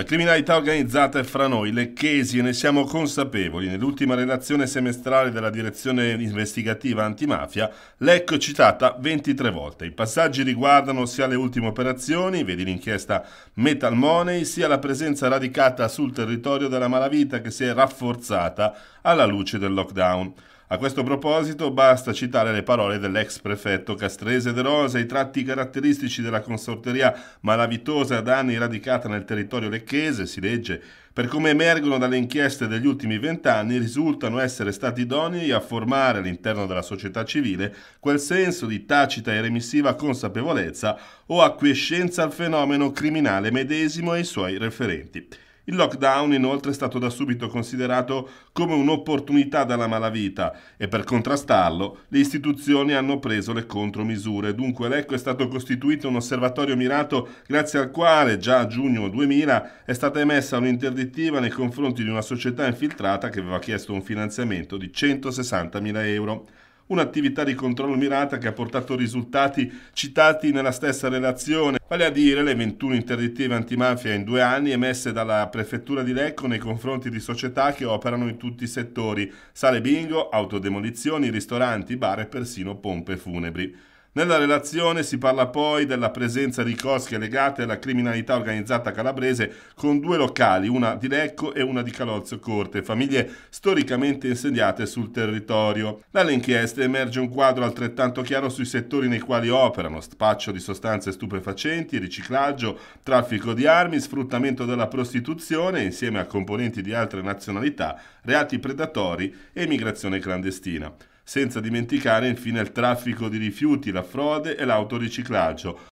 La criminalità organizzata è fra noi, lecchesi, e ne siamo consapevoli. Nell'ultima relazione semestrale della direzione investigativa antimafia, Lecco è citata 23 volte. I passaggi riguardano sia le ultime operazioni, vedi l'inchiesta Metal Money, sia la presenza radicata sul territorio della malavita che si è rafforzata alla luce del lockdown. A questo proposito basta citare le parole dell'ex prefetto Castrese De Rosa, i tratti caratteristici della consorteria malavitosa da anni radicata nel territorio lecchese, si legge, per come emergono dalle inchieste degli ultimi vent'anni, risultano essere stati idonei a formare all'interno della società civile quel senso di tacita e remissiva consapevolezza o acquiescenza al fenomeno criminale medesimo e ai suoi referenti. Il lockdown inoltre è stato da subito considerato come un'opportunità dalla malavita e per contrastarlo le istituzioni hanno preso le contromisure. Dunque l'ECO è stato costituito un osservatorio mirato grazie al quale già a giugno 2000 è stata emessa un'interdittiva nei confronti di una società infiltrata che aveva chiesto un finanziamento di 160.000 euro un'attività di controllo mirata che ha portato risultati citati nella stessa relazione, vale a dire le 21 interdittive antimafia in due anni emesse dalla prefettura di Lecco nei confronti di società che operano in tutti i settori, sale bingo, autodemolizioni, ristoranti, bar e persino pompe funebri. Nella relazione si parla poi della presenza di cosche legate alla criminalità organizzata calabrese con due locali, una di Lecco e una di Calozzo Corte, famiglie storicamente insediate sul territorio. Dalle inchieste emerge un quadro altrettanto chiaro sui settori nei quali operano, spaccio di sostanze stupefacenti, riciclaggio, traffico di armi, sfruttamento della prostituzione insieme a componenti di altre nazionalità, reati predatori e migrazione clandestina senza dimenticare infine il traffico di rifiuti, la frode e l'autoriciclaggio,